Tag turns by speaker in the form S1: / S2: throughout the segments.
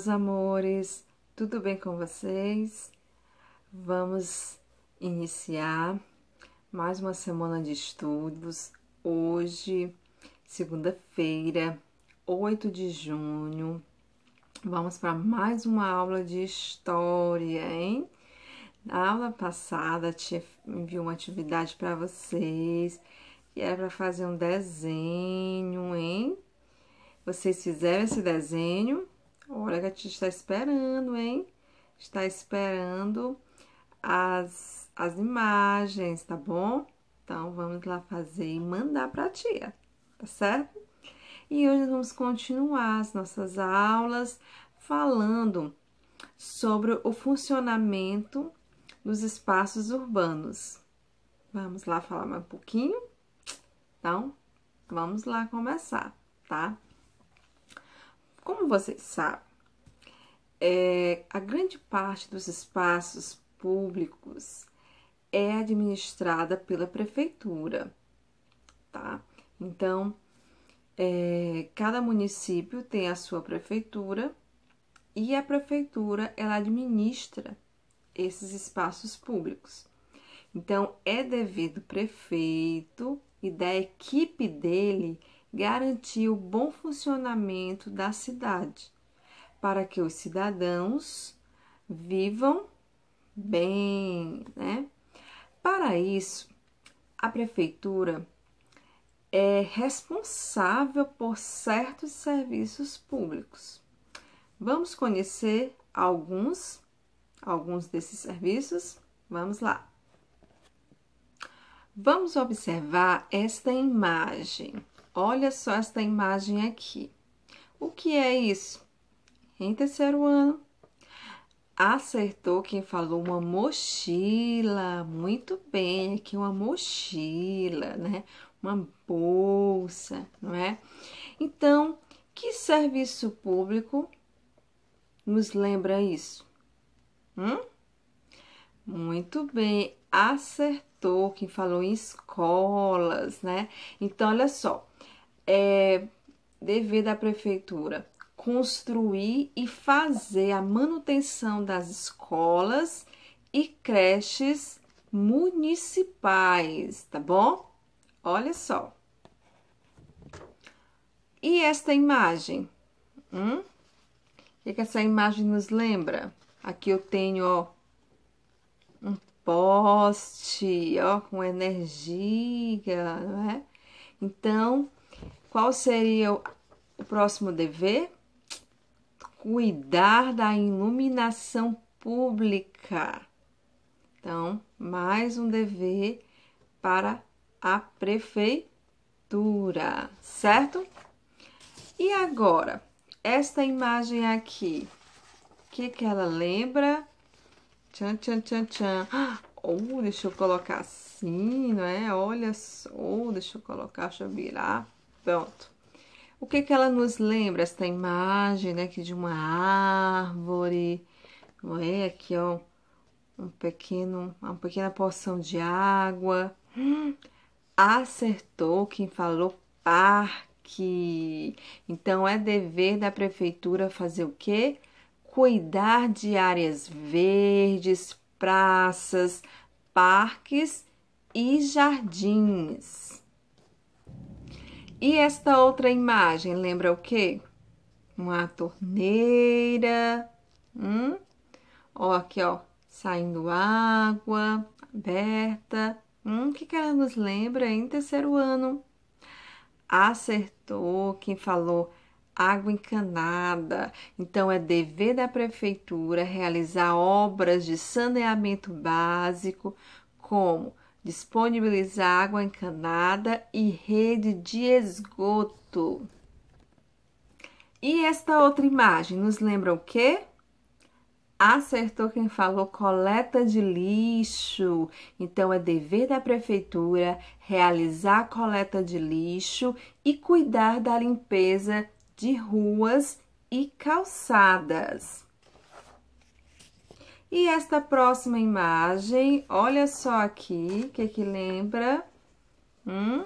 S1: meus amores, tudo bem com vocês? Vamos iniciar mais uma semana de estudos. Hoje, segunda-feira, 8 de junho, vamos para mais uma aula de história, hein? Na aula passada, te enviou uma atividade para vocês, que era é para fazer um desenho, hein? Vocês fizeram esse desenho Olha, a gente está esperando, hein? Está esperando as, as imagens, tá bom? Então, vamos lá fazer e mandar para a tia, tá certo? E hoje vamos continuar as nossas aulas falando sobre o funcionamento dos espaços urbanos. Vamos lá falar mais um pouquinho? Então, vamos lá começar, tá? Como vocês sabem, é, a grande parte dos espaços públicos é administrada pela prefeitura, tá? Então, é, cada município tem a sua prefeitura e a prefeitura ela administra esses espaços públicos. Então, é devido prefeito e da equipe dele garantir o bom funcionamento da cidade, para que os cidadãos vivam bem, né? Para isso, a prefeitura é responsável por certos serviços públicos. Vamos conhecer alguns alguns desses serviços? Vamos lá. Vamos observar esta imagem. Olha só esta imagem aqui. O que é isso? Em terceiro ano, acertou quem falou uma mochila. Muito bem, aqui uma mochila, né? Uma bolsa, não é? Então, que serviço público nos lembra isso? Hum? Muito bem, acertou quem falou em escolas, né? Então, olha só, é dever da prefeitura construir e fazer a manutenção das escolas e creches municipais, tá bom? Olha só. E esta imagem? Hum? O que, que, essa imagem nos lembra? Aqui eu tenho, ó, um poste, ó, com energia, não é? Então, qual seria o próximo dever? Cuidar da iluminação pública. Então, mais um dever para a prefeitura, certo? E agora, esta imagem aqui, o que, que ela lembra? Tchan, tchan, tchan, tchan. Oh, deixa eu colocar assim, não é? Olha só, deixa eu colocar, deixa eu virar. Pronto. O que, que ela nos lembra? Esta imagem né, aqui de uma árvore, não é? Aqui, ó, um pequeno, uma pequena porção de água. acertou quem falou parque. Então, é dever da prefeitura fazer o quê? Cuidar de áreas verdes, praças, parques e jardins. E esta outra imagem lembra o quê? Uma torneira. Hum? Ó, aqui, ó, saindo água, aberta. Hum, o que, que ela nos lembra em terceiro ano? Acertou quem falou água encanada. Então, é dever da prefeitura realizar obras de saneamento básico, como disponibilizar água encanada e rede de esgoto. E esta outra imagem nos lembra o quê? Acertou quem falou coleta de lixo. Então é dever da prefeitura realizar coleta de lixo e cuidar da limpeza de ruas e calçadas. E esta próxima imagem, olha só aqui, o que é que lembra? Hum?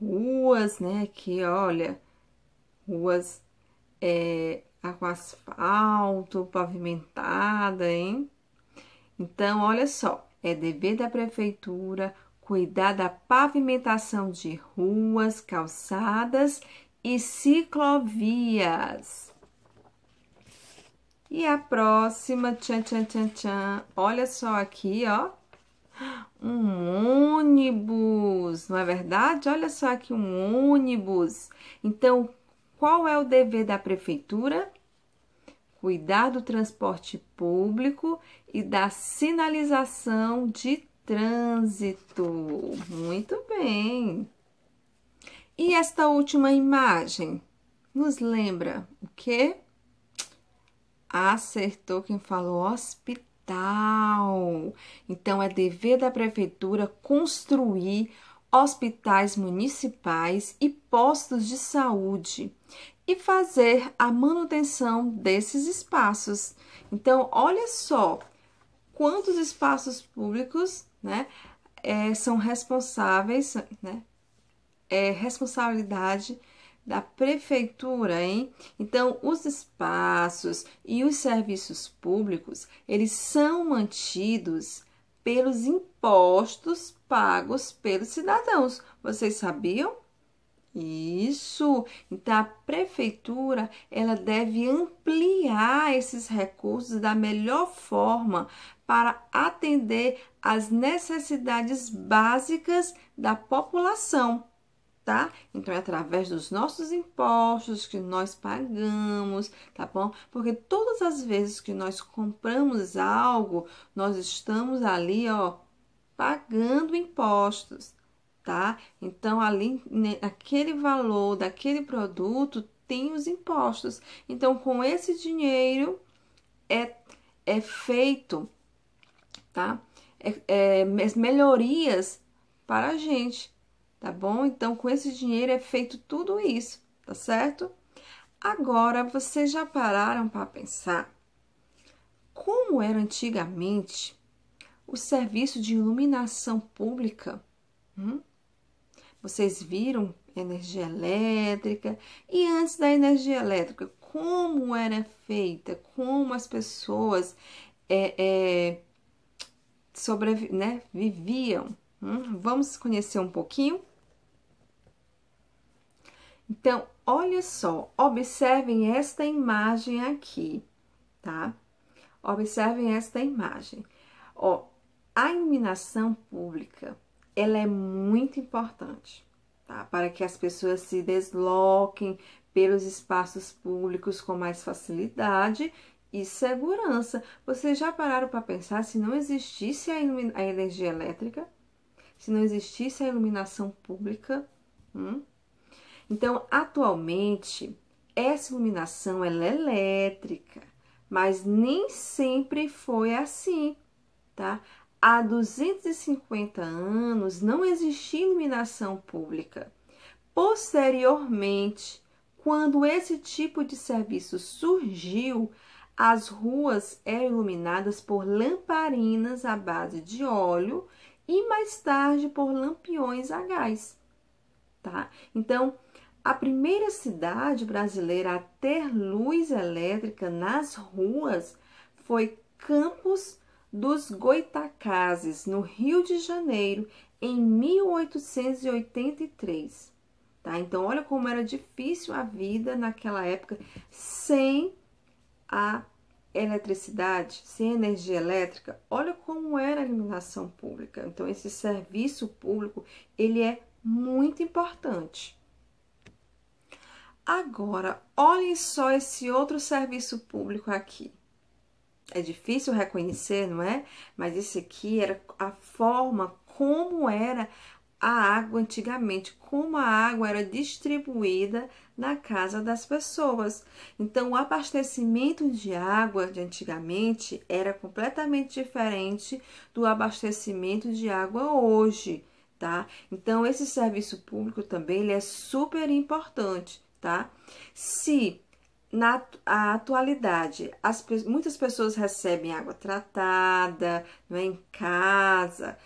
S1: Ruas, né? Aqui, olha, ruas é, com asfalto, pavimentada, hein? Então, olha só, é dever da prefeitura cuidar da pavimentação de ruas, calçadas e ciclovias. E a próxima, tchan, tchan, tchan, tchan, olha só aqui, ó, um ônibus, não é verdade? Olha só aqui um ônibus. Então, qual é o dever da prefeitura? Cuidar do transporte público e da sinalização de trânsito. Muito bem. E esta última imagem nos lembra o quê? Acertou quem falou hospital. Então, é dever da prefeitura construir hospitais municipais e postos de saúde e fazer a manutenção desses espaços. Então, olha só quantos espaços públicos né, é, são responsáveis, né, é responsabilidade da prefeitura, hein? Então, os espaços e os serviços públicos, eles são mantidos pelos impostos pagos pelos cidadãos. Vocês sabiam? Isso. Então a prefeitura, ela deve ampliar esses recursos da melhor forma para atender às necessidades básicas da população tá? Então, é através dos nossos impostos que nós pagamos, tá bom? Porque todas as vezes que nós compramos algo, nós estamos ali, ó, pagando impostos, tá? Então, ali, né, aquele valor daquele produto tem os impostos. Então, com esse dinheiro é, é feito, tá? É, é, é melhorias para a gente, tá bom? Então, com esse dinheiro é feito tudo isso, tá certo? Agora, vocês já pararam para pensar como era antigamente o serviço de iluminação pública? Hum? Vocês viram energia elétrica e antes da energia elétrica, como era feita, como as pessoas é, eh, é, eh, sobreviviam, né, viviam Hum, vamos conhecer um pouquinho? Então, olha só, observem esta imagem aqui, tá? Observem esta imagem. Ó, a iluminação pública, ela é muito importante, tá? Para que as pessoas se desloquem pelos espaços públicos com mais facilidade e segurança. Vocês já pararam para pensar se não existisse a, a energia elétrica? se não existisse a iluminação pública. Hum? Então, atualmente, essa iluminação é elétrica, mas nem sempre foi assim, tá? Há 250 anos não existia iluminação pública. Posteriormente, quando esse tipo de serviço surgiu, as ruas eram iluminadas por lamparinas à base de óleo e mais tarde por lampiões a gás. Tá? Então, a primeira cidade brasileira a ter luz elétrica nas ruas foi Campos dos Goitacazes, no Rio de Janeiro, em 1883. Tá? Então, olha como era difícil a vida naquela época sem a eletricidade, sem energia elétrica, olha como era a iluminação pública. Então esse serviço público, ele é muito importante. Agora, olhem só esse outro serviço público aqui. É difícil reconhecer, não é? Mas esse aqui era a forma como era a água antigamente, como a água era distribuída na casa das pessoas. Então, o abastecimento de água de antigamente era completamente diferente do abastecimento de água hoje, tá? Então, esse serviço público também ele é super importante, tá? Se na atualidade, as, muitas pessoas recebem água tratada, não é, em casa,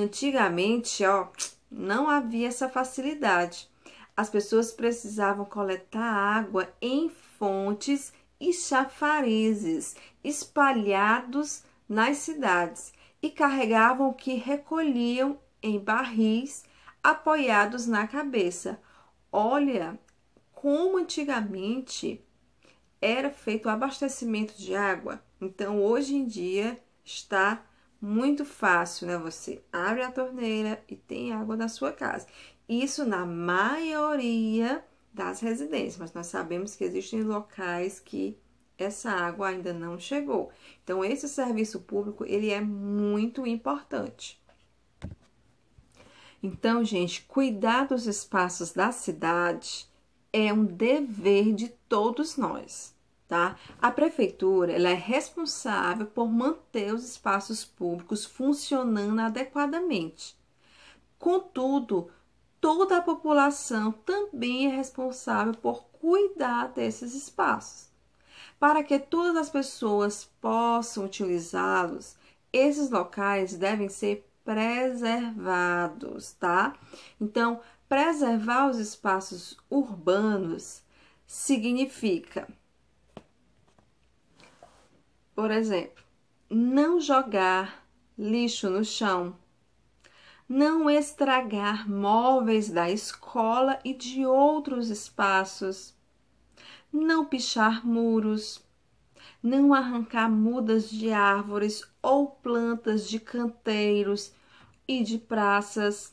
S1: Antigamente, ó, não havia essa facilidade. As pessoas precisavam coletar água em fontes e chafarizes espalhados nas cidades e carregavam o que recolhiam em barris apoiados na cabeça. Olha como antigamente era feito o abastecimento de água. Então, hoje em dia está muito fácil, né? Você abre a torneira e tem água na sua casa. Isso na maioria das residências, mas nós sabemos que existem locais que essa água ainda não chegou. Então, esse serviço público, ele é muito importante. Então, gente, cuidar dos espaços da cidade é um dever de todos nós tá? A prefeitura, ela é responsável por manter os espaços públicos funcionando adequadamente. Contudo, toda a população também é responsável por cuidar desses espaços. Para que todas as pessoas possam utilizá-los, esses locais devem ser preservados, tá? Então, preservar os espaços urbanos significa por exemplo, não jogar lixo no chão, não estragar móveis da escola e de outros espaços, não pichar muros, não arrancar mudas de árvores ou plantas de canteiros e de praças,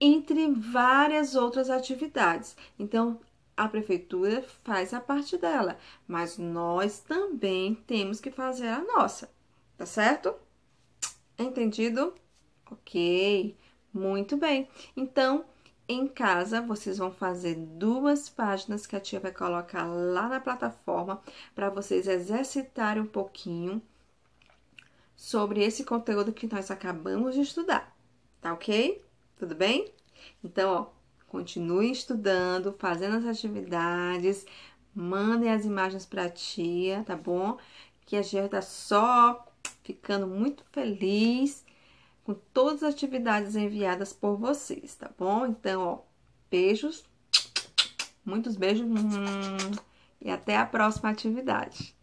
S1: entre várias outras atividades. Então, a prefeitura faz a parte dela, mas nós também temos que fazer a nossa, tá certo? Entendido? Ok, muito bem. Então, em casa, vocês vão fazer duas páginas que a tia vai colocar lá na plataforma para vocês exercitarem um pouquinho sobre esse conteúdo que nós acabamos de estudar, tá ok? Tudo bem? Então, ó, Continue estudando, fazendo as atividades, mandem as imagens para a tia, tá bom? Que a Ger tá só ficando muito feliz com todas as atividades enviadas por vocês, tá bom? Então, ó, beijos, muitos beijos hum, e até a próxima atividade.